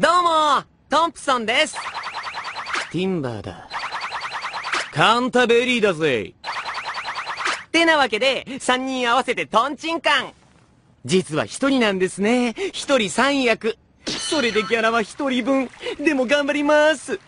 どうもトンプソンですティンバーだ。カンタベリーだぜってなわけで、3人合わせてトンチンカン実は1人なんですね。1人3役。それでギャラは1人分。でも頑張ります。